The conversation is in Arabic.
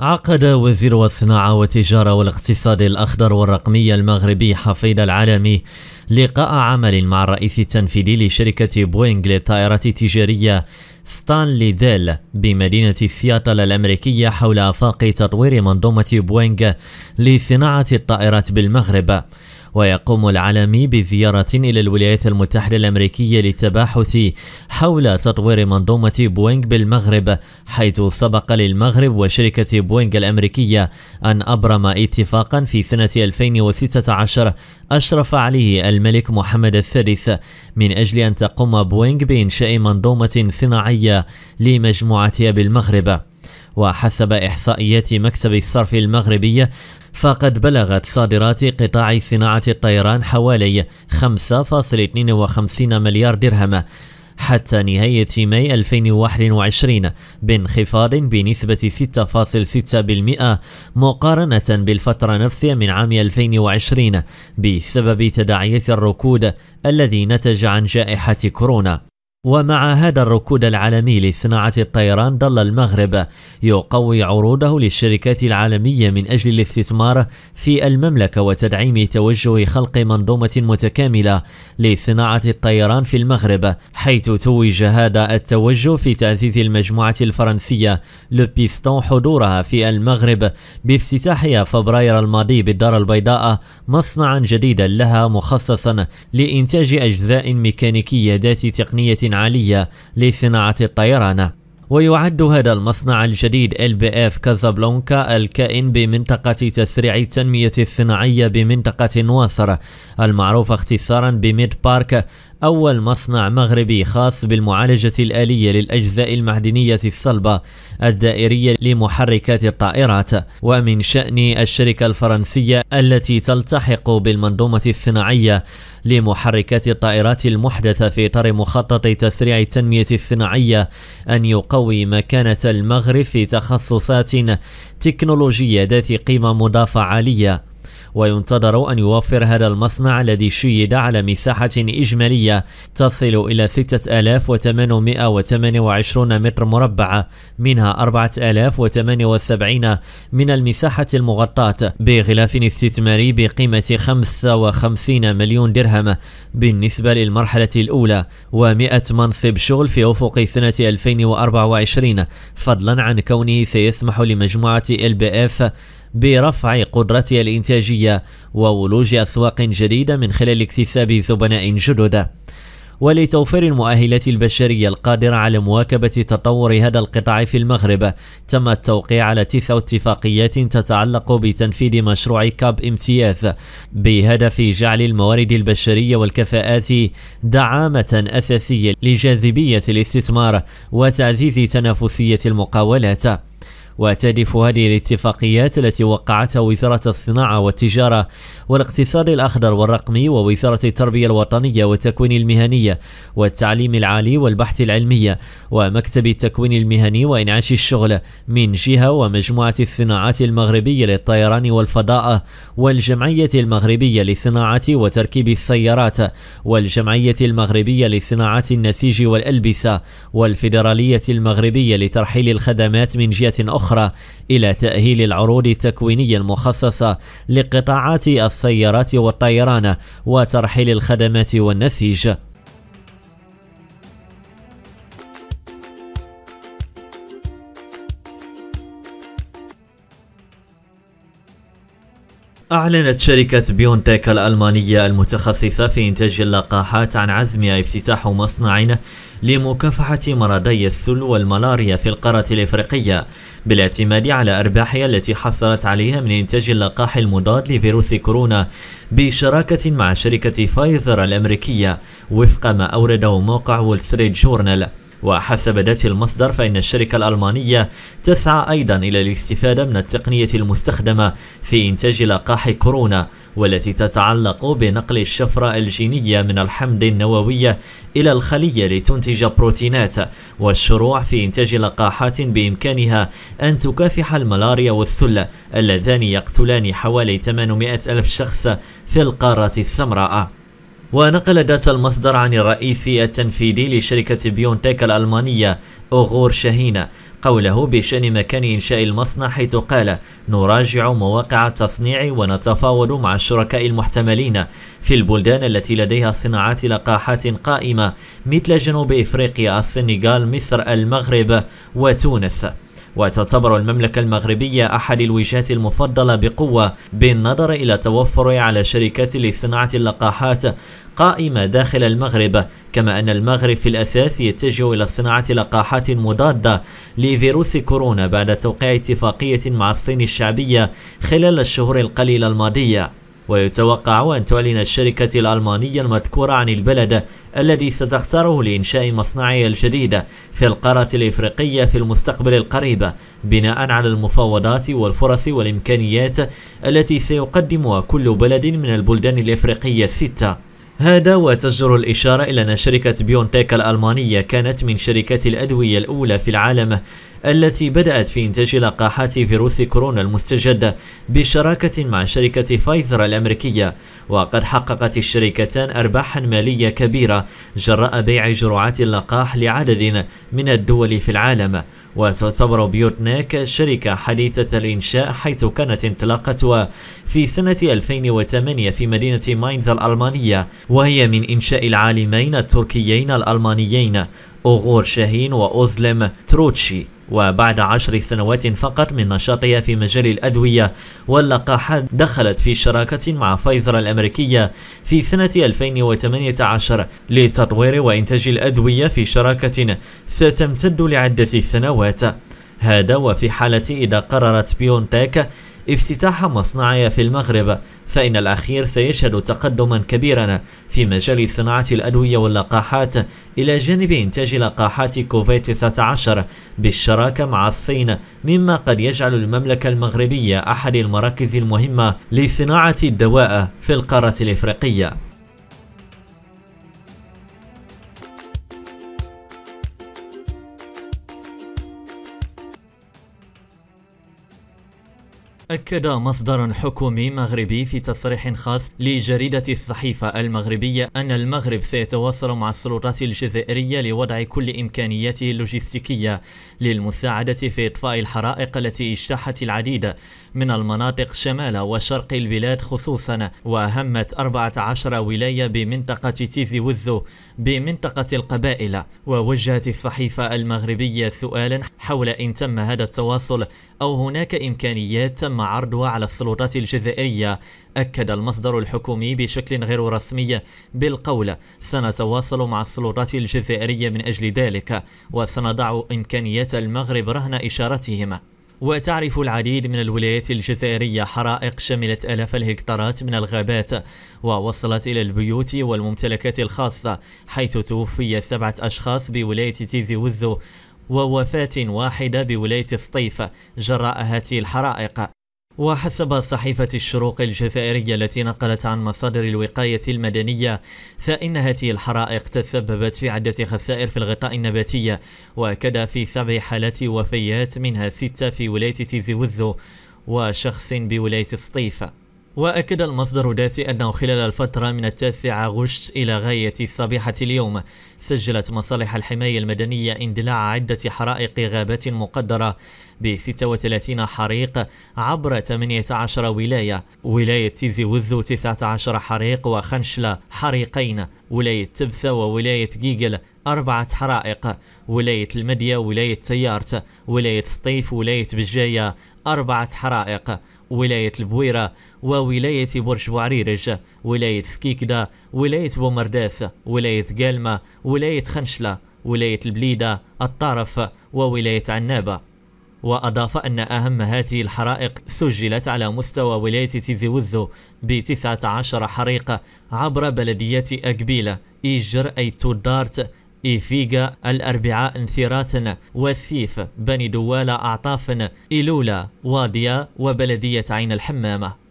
عقد وزير الصناعة والتجارة والاقتصاد الأخضر والرقمي المغربي حفيد العالمي لقاء عمل مع الرئيس التنفيذي لشركة بوينغ للطائرات التجارية ستانلي ديل بمدينة سياتل الأمريكية حول آفاق تطوير منظومة بوينغ لصناعة الطائرات بالمغرب ويقوم العالمي بزيارة إلى الولايات المتحدة الأمريكية للتباحث حول تطوير منظومة بوينغ بالمغرب حيث سبق للمغرب وشركة بوينغ الأمريكية أن أبرم اتفاقا في سنة 2016 أشرف عليه الملك محمد الثالث من أجل أن تقوم بوينغ بإنشاء منظومة صناعية لمجموعتها بالمغرب وحسب إحصائيات مكتب الصرف المغربي فقد بلغت صادرات قطاع صناعة الطيران حوالي 5.52 مليار درهم حتى نهاية ماي 2021 بانخفاض بنسبة 6.6% مقارنة بالفترة نفسها من عام 2020 بسبب تداعيات الركود الذي نتج عن جائحة كورونا ومع هذا الركود العالمي لصناعة الطيران ظل المغرب يقوي عروضه للشركات العالمية من أجل الاستثمار في المملكة وتدعيم توجه خلق منظومة متكاملة لصناعة الطيران في المغرب حيث توج هذا التوجه في تعزيز المجموعة الفرنسية لو بيستون حضورها في المغرب بافتتاحها فبراير الماضي بالدار البيضاء مصنعا جديدا لها مخصصا لإنتاج أجزاء ميكانيكية ذات تقنية عالية لصناعة الطيران ويعد هذا المصنع الجديد LBF كازابلانكا الكائن بمنطقة تسريع التنمية الصناعية بمنطقة نواصر المعروفة اختصارا بميد بارك أول مصنع مغربي خاص بالمعالجة الآلية للأجزاء المعدنية الصلبة الدائرية لمحركات الطائرات ومن شأن الشركة الفرنسية التي تلتحق بالمنظومة الصناعية لمحركات الطائرات المحدثة في إطار مخطط تسريع التنمية الصناعية أن يقوي مكانة المغرب في تخصصات تكنولوجية ذات قيمة مضافة عالية وينتظر أن يوفر هذا المصنع الذي شيد على مساحة إجمالية تصل إلى 6828 متر مربع منها 4078 من المساحة المغطاة بغلاف استثماري بقيمة 55 مليون درهم بالنسبة للمرحلة الأولى و100 منصب شغل في أفق سنة 2024 فضلا عن كونه سيسمح لمجموعة LBF برفع قدرتها الإنتاجية وولوج أسواق جديدة من خلال اكتساب زبناء جدد ولتوفير المؤهلات البشرية القادرة على مواكبة تطور هذا القطاع في المغرب تم التوقيع على تسع اتفاقيات تتعلق بتنفيذ مشروع كاب امتياز بهدف جعل الموارد البشرية والكفاءات دعامة أساسية لجاذبية الاستثمار وتعزيز تنافسية المقاولات وتهدف هذه الاتفاقيات التي وقعتها وزارة الصناعة والتجارة والاقتصاد الأخضر والرقمي ووزارة التربية الوطنية والتكوين المهني والتعليم العالي والبحث العلمي ومكتب التكوين المهني وإنعاش الشغل من جهة ومجموعة الصناعات المغربية للطيران والفضاء والجمعية المغربية للصناعة وتركيب السيارات والجمعية المغربية للصناعة النسيج والألبسة والفيدرالية المغربية لترحيل الخدمات من جهة أخرى أخرى إلى تأهيل العروض التكوينية المخصصة لقطاعات السيارات والطيران وترحيل الخدمات والنسيج أعلنت شركة بيونتك الألمانية المتخصصة في إنتاج اللقاحات عن عزمها افتتاح مصنع لمكافحة مرضي الثل والملاريا في القارة الإفريقية بالاعتماد على أرباحها التي حصلت عليها من إنتاج اللقاح المضاد لفيروس كورونا بشراكة مع شركة فايزر الأمريكية وفق ما أورده موقع وول ستريت جورنال وحسب ذات المصدر فإن الشركة الألمانية تسعى أيضا إلى الاستفادة من التقنية المستخدمة في إنتاج لقاح كورونا والتي تتعلق بنقل الشفرة الجينية من الحمض النووي إلى الخلية لتنتج بروتينات والشروع في إنتاج لقاحات بإمكانها أن تكافح الملاريا والسل اللذان يقتلان حوالي 800 ألف شخص في القارة السمراء ونقل داتا المصدر عن الرئيس التنفيذي لشركة بيونتك الألمانية أوغور شاهين قوله بشأن مكان إنشاء المصنع حيث قال نراجع مواقع التصنيع ونتفاوض مع الشركاء المحتملين في البلدان التي لديها صناعات لقاحات قائمة مثل جنوب إفريقيا السنغال مصر المغرب وتونس وتعتبر المملكة المغربية أحد الوجهات المفضلة بقوة بالنظر إلى توفر على شركات لصناعة اللقاحات قائمة داخل المغرب كما أن المغرب في الأساس يتجه إلى صناعة لقاحات مضادة لفيروس كورونا بعد توقيع اتفاقية مع الصين الشعبية خلال الشهور القليلة الماضية ويتوقع أن تعلن الشركة الألمانية المذكورة عن البلد الذي ستختاره لإنشاء مصنعها الجديد في القارة الإفريقية في المستقبل القريب بناء على المفاوضات والفرص والإمكانيات التي سيقدمها كل بلد من البلدان الإفريقية الستة هذا وتجر الإشارة إلى أن شركة بيونتيك الألمانية كانت من شركات الأدوية الأولى في العالم التي بدأت في إنتاج لقاحات فيروس كورونا المستجد بشراكة مع شركة فايزر الأمريكية وقد حققت الشركتان أرباحا مالية كبيرة جراء بيع جرعات اللقاح لعدد من الدول في العالم وتعتبر بيوت شركة حديثة الإنشاء حيث كانت انطلاقتها في سنة 2008 في مدينة ماينز الألمانية وهي من إنشاء العالمين التركيين الألمانيين أوغور شاهين وأوزلم تروتشي وبعد عشر سنوات فقط من نشاطها في مجال الأدوية واللقاحات دخلت في شراكة مع فايزر الأمريكية في سنة 2018 لتطوير وإنتاج الأدوية في شراكة ستمتد لعدة سنوات هذا وفي حالة إذا قررت بيونتاك افتتاح مصنعها في المغرب فإن الأخير سيشهد تقدما كبيرا في مجال صناعة الأدوية واللقاحات إلى جانب إنتاج لقاحات كوفيد 19 بالشراكة مع الصين مما قد يجعل المملكة المغربية أحد المراكز المهمة لصناعة الدواء في القارة الإفريقية أكد مصدر حكومي مغربي في تصريح خاص لجريدة الصحيفة المغربية أن المغرب سيتواصل مع السلطات الجزائرية لوضع كل إمكانياته اللوجستيكية للمساعدة في إطفاء الحرائق التي اجتاحت العديد من المناطق شمال وشرق البلاد خصوصا وأهمت 14 ولاية بمنطقة تيزي وزو بمنطقة القبائل ووجهت الصحيفة المغربية سؤالا حول إن تم هذا التواصل أو هناك إمكانيات تم عرضها على السلطات الجزائرية أكد المصدر الحكومي بشكل غير رسمي بالقول سنتواصل مع السلطات الجزائرية من أجل ذلك وسنضع إمكانيات المغرب رهن إشارتهم وتعرف العديد من الولايات الجزائرية حرائق شملت آلاف الهكتارات من الغابات ووصلت إلى البيوت والممتلكات الخاصة حيث توفي سبعة أشخاص بولاية تيزي وزو ووفاة واحدة بولاية الصيف جراء هذه الحرائق وحسب صحيفة الشروق الجزائرية التي نقلت عن مصادر الوقاية المدنية فإن هذه الحرائق تسببت في عدة خسائر في الغطاء النباتي وكذا في سبع حالات وفيات منها ستة في ولاية تيزي وزو وشخص بولاية سطيفة وأكد المصدر ذاتي أنه خلال الفترة من التاسع غشت إلى غاية صبيحة اليوم سجلت مصالح الحماية المدنية اندلاع عدة حرائق غابات مقدرة ب 36 حريق عبر 18 ولاية ولاية تيزي وزو 19 حريق وخنشلة حريقين ولاية تبسة وولاية جيجل أربعة حرائق ولاية المدية ولاية تيارت ولاية سطيف ولاية بجاية أربعة حرائق ولاية البويرة وولاية برج بوعريرج ولاية سكيكدا ولاية بومرداس ولاية قالمة ولاية خنشلة ولاية البليدة الطرف وولاية عنابة وأضاف أن أهم هذه الحرائق سجلت على مستوى ولاية تيزي وزو ب 19 حريق عبر بلديات أقبيلة إيجر أي تودارت إيفيغا الأربعاء انثيراث والثيف بني دوالة أعطافن إلولا واديا وبلدية عين الحمامة